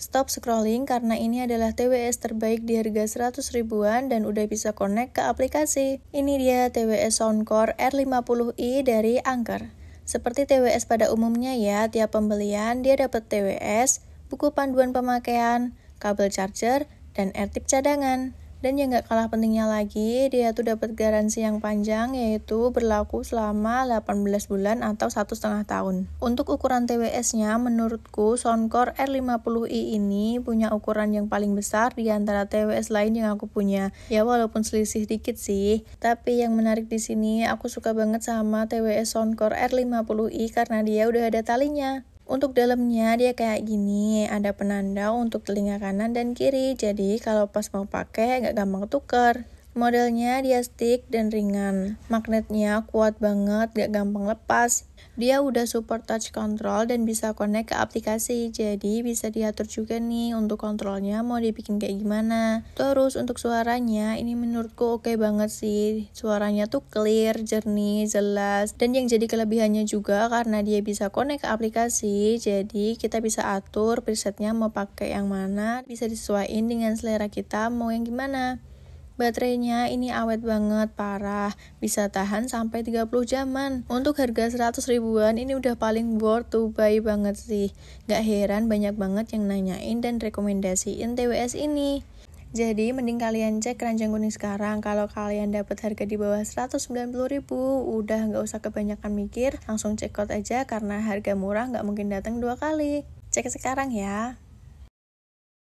Stop scrolling karena ini adalah TWS terbaik di harga 100 ribuan dan udah bisa connect ke aplikasi. Ini dia TWS Soundcore R50i dari Angker. Seperti TWS pada umumnya ya, tiap pembelian dia dapat TWS, buku panduan pemakaian, kabel charger, dan tip cadangan. Dan yang gak kalah pentingnya lagi, dia tuh dapat garansi yang panjang yaitu berlaku selama 18 bulan atau satu setengah tahun. Untuk ukuran TWS-nya, menurutku Soundcore R50i ini punya ukuran yang paling besar di antara TWS lain yang aku punya. Ya walaupun selisih dikit sih, tapi yang menarik di sini aku suka banget sama TWS Soundcore R50i karena dia udah ada talinya. Untuk dalamnya dia kayak gini, ada penanda untuk telinga kanan dan kiri. Jadi kalau pas mau pakai nggak gampang tuker. Modelnya dia stick dan ringan. Magnetnya kuat banget, gak gampang lepas. Dia udah support touch control dan bisa connect ke aplikasi, jadi bisa diatur juga nih untuk kontrolnya mau dibikin kayak gimana. Terus untuk suaranya, ini menurutku oke okay banget sih. Suaranya tuh clear, jernih, jelas. Dan yang jadi kelebihannya juga karena dia bisa connect ke aplikasi, jadi kita bisa atur presetnya mau pakai yang mana, bisa disesuaikan dengan selera kita mau yang gimana. Baterainya ini awet banget, parah. Bisa tahan sampai 30 jaman. Untuk harga 100 ribuan ini udah paling worth to buy banget sih. Gak heran banyak banget yang nanyain dan rekomendasiin TWS ini. Jadi mending kalian cek keranjang kuning sekarang kalau kalian dapat harga di bawah 190 ribu udah nggak usah kebanyakan mikir langsung check out aja karena harga murah nggak mungkin datang dua kali cek sekarang ya